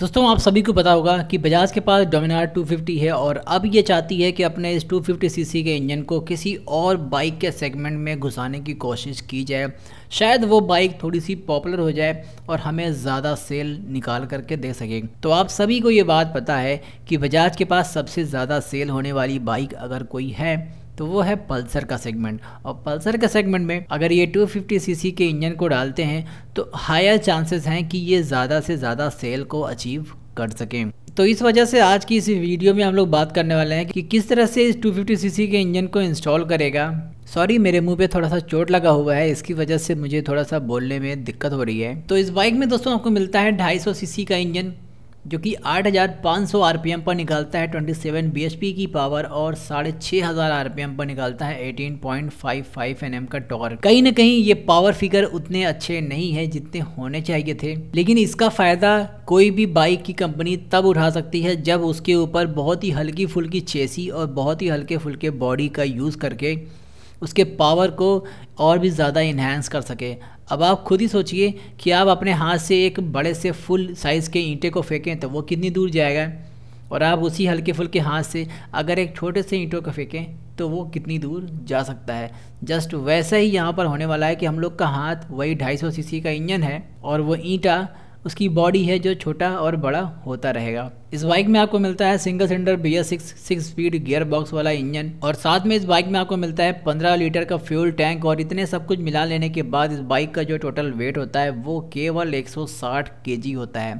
दोस्तों आप सभी को पता होगा कि बजाज के पास डोमिनार 250 है और अब ये चाहती है कि अपने इस 250 सीसी के इंजन को किसी और बाइक के सेगमेंट में घुसाने की कोशिश की जाए शायद वो बाइक थोड़ी सी पॉपुलर हो जाए और हमें ज़्यादा सेल निकाल करके दे सके तो आप सभी को ये बात पता है कि बजाज के पास सबसे ज़्यादा सेल होने वाली बाइक अगर कोई है तो वो है पल्सर का सेगमेंट और पल्सर के सेगमेंट में अगर ये 250 सीसी के इंजन को डालते हैं तो हायर चांसेस हैं कि ये ज़्यादा से ज़्यादा सेल को अचीव कर सकें तो इस वजह से आज की इस वीडियो में हम लोग बात करने वाले हैं कि किस तरह से इस 250 सीसी के इंजन को इंस्टॉल करेगा सॉरी मेरे मुंह पे थोड़ा सा चोट लगा हुआ है इसकी वजह से मुझे थोड़ा सा बोलने में दिक्कत हो रही है तो इस बाइक में दोस्तों आपको मिलता है 250 सीसी का इंजन जो कि 8,500 आरपीएम पर निकालता है 27 बीएचपी की पावर और साढ़े छः हज़ार आरपीएम पर निकालता है 18.55 एनएम का टॉर कहीं ना कहीं ये पावर फिगर उतने अच्छे नहीं है जितने होने चाहिए थे लेकिन इसका फ़ायदा कोई भी बाइक की कंपनी तब उठा सकती है जब उसके ऊपर बहुत ही हल्की फुल्की चेसी और बहुत ही हल्के फुल्के बॉडी का यूज़ करके उसके पावर को और भी ज़्यादा इन्हेंस कर सके अब आप खुद ही सोचिए कि आप अपने हाथ से एक बड़े से फुल साइज़ के ईंटे को फेंकें तो वो कितनी दूर जाएगा और आप उसी हल्के फुल्के हाथ से अगर एक छोटे से ईंटों को फेंकें तो वो कितनी दूर जा सकता है जस्ट वैसा ही यहाँ पर होने वाला है कि हम लोग का हाथ वही 250 सीसी का इंजन है और वो ईंटा उसकी बॉडी है जो छोटा और बड़ा होता रहेगा इस बाइक में आपको मिलता है single cylinder B S six six speed gear box वाला इंजन और साथ में इस बाइक में आपको मिलता है पंद्रह लीटर का फ्यूल टैंक और इतने सब कुछ मिला लेने के बाद इस बाइक का जो टोटल वेट होता है वो केवल एक सौ साठ के जी होता है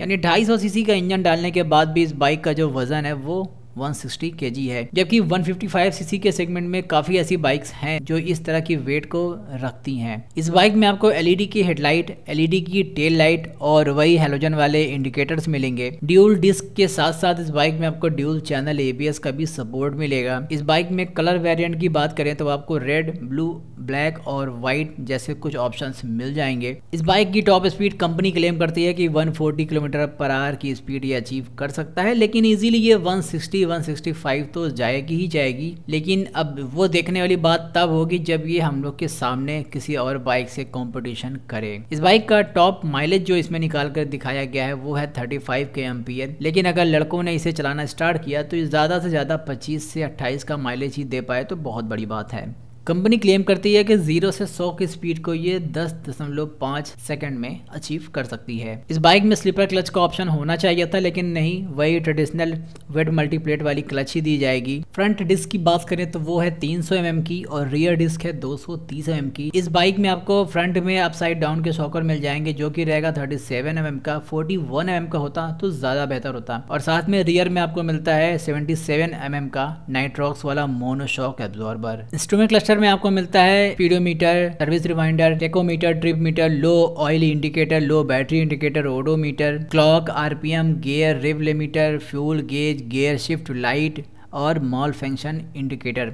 यानी ढाई सौ सी सी का इंजन डालने के बाद भी इस बाइक का जो वज़न है वो 160 kg है जबकि 155 सीसी के सेगमेंट में काफी ऐसी बाइक्स हैं जो इस तरह की वेट को रखती हैं इस बाइक में आपको एलईडी e की हेडलाइट एलईडी e की टेल लाइट और वही हेलोजन वाले इंडिकेटर्स मिलेंगे ड्यूल डिस्क के साथ साथ इस बाइक में आपको ड्यूल चैनल ए का भी सपोर्ट मिलेगा इस बाइक में कलर वेरियंट की बात करें तो आपको रेड ब्लू ब्लैक और व्हाइट जैसे कुछ ऑप्शन मिल जाएंगे इस बाइक की टॉप स्पीड कंपनी क्लेम करती है कि वन किलोमीटर पर आवर की स्पीड ये अचीव कर सकता है लेकिन इजिली ये वन 160 165 तो जाएगी ही जाएगी लेकिन अब वो देखने वाली बात तब होगी जब ये हम लोग के सामने किसी और बाइक से कंपटीशन करे इस बाइक का टॉप माइलेज जो इसमें निकाल कर दिखाया गया है वो है 35 के एम्पियर लेकिन अगर लड़कों ने इसे चलाना स्टार्ट किया तो ज़्यादा से ज़्यादा पच्चीस से अट्ठाईस का माइलेज ही दे पाए तो बहुत बड़ी बात है कंपनी क्लेम करती है कि जीरो से सौ की स्पीड को ये दस दशमलव पांच सेकंड में अचीव कर सकती है इस बाइक में स्लीपर क्लच का ऑप्शन होना चाहिए था लेकिन नहीं वही ट्रेडिशनल वेड मल्टीप्लेट वाली क्लच ही दी जाएगी फ्रंट डिस्क की बात करें तो वो है 300 सौ mm की और रियर डिस्क है 230 सौ mm की इस बाइक में आपको फ्रंट में साइड डाउन के शॉकर मिल जाएंगे जो की रहेगा थर्टी सेवन mm का फोर्टी वन mm का होता तो ज्यादा बेहतर होता और साथ में रियर में आपको मिलता है सेवेंटी सेवन mm का नाइट्रॉक्स वाला monoshock absorber instrument cluster sensor में आपको मिलता है speedometer service reminder tachometer trip meter low oil indicator low battery indicator odometer clock R P M gear rev limiter fuel gauge gear shift light और malfunction indicator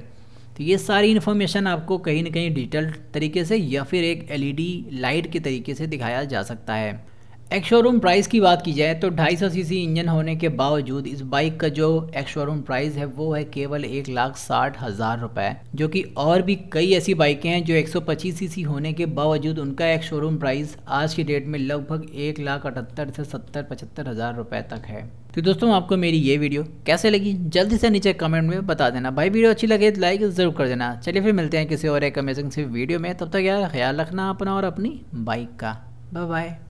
तो ये सारी information आपको कहीं ना कहीं डिजिटल तरीके से या फिर एक एलईडी लाइट के तरीके से दिखाया जा सकता है एक शोरूम प्राइस की बात की जाए तो 250 सी इंजन होने के बावजूद इस बाइक का जो एक शोरूम प्राइस है वो है केवल एक लाख साठ हज़ार रुपये जो कि और भी कई ऐसी बाइकें हैं जो 125 सी होने के बावजूद उनका एक शोरूम प्राइस आज की डेट में लगभग एक लाख अठहत्तर से सत्तर पचहत्तर हज़ार रुपये तक है तो दोस्तों आपको मेरी ये वीडियो कैसे लगी जल्दी से नीचे कमेंट में बता देना भाई वीडियो अच्छी लगे तो लाइक ज़रूर कर देना चलिए फिर मिलते हैं किसी और एक अमेजिंग से वीडियो में तब तक यार ख्याल रखना अपना और अपनी बाइक का बाय बाय